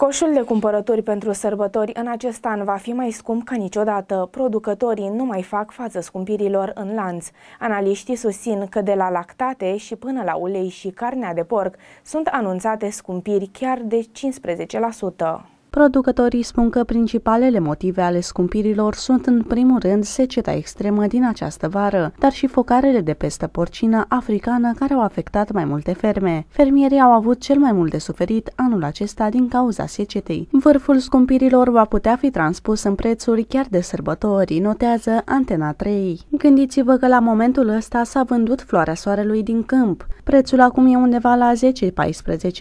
Coșul de cumpărături pentru sărbători în acest an va fi mai scump ca niciodată. Producătorii nu mai fac față scumpirilor în lanț. Analiștii susțin că de la lactate și până la ulei și carnea de porc sunt anunțate scumpiri chiar de 15%. Producătorii spun că principalele motive ale scumpirilor sunt în primul rând seceta extremă din această vară, dar și focarele de pestă porcină africană care au afectat mai multe ferme. Fermierii au avut cel mai mult de suferit anul acesta din cauza secetei. Vârful scumpirilor va putea fi transpus în prețuri chiar de sărbători, notează Antena 3. Gândiți-vă că la momentul ăsta s-a vândut floarea soarelui din câmp. Prețul acum e undeva la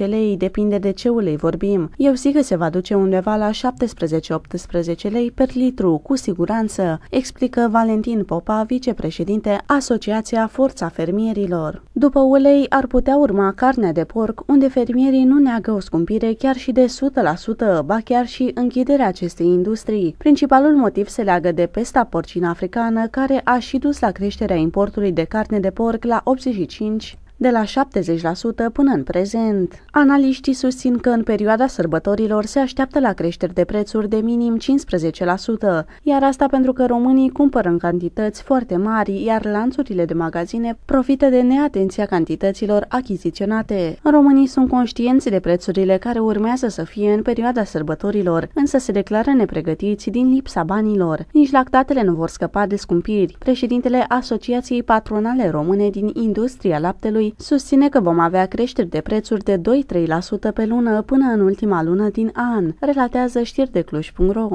10-14 lei, depinde de ce ulei vorbim. Eu zic că se va duce un undeva la 17-18 lei per litru, cu siguranță, explică Valentin Popa, vicepreședinte Asociația Forța Fermierilor. După ulei ar putea urma carnea de porc, unde fermierii nu neagă o scumpire chiar și de 100%, ba chiar și închiderea acestei industrii. Principalul motiv se leagă de pesta porcină africană, care a și dus la creșterea importului de carne de porc la 85 de la 70% până în prezent. Analiștii susțin că în perioada sărbătorilor se așteaptă la creșteri de prețuri de minim 15%, iar asta pentru că românii cumpără în cantități foarte mari, iar lanțurile de magazine profită de neatenția cantităților achiziționate. Românii sunt conștienți de prețurile care urmează să fie în perioada sărbătorilor, însă se declară nepregătiți din lipsa banilor. Nici lactatele nu vor scăpa de scumpiri. Președintele Asociației Patronale Române din Industria Laptelui Consiliului susține că vom avea creșteri de prețuri de 2-3% pe lună până în ultima lună din an, relatează știri de Cluj.ro.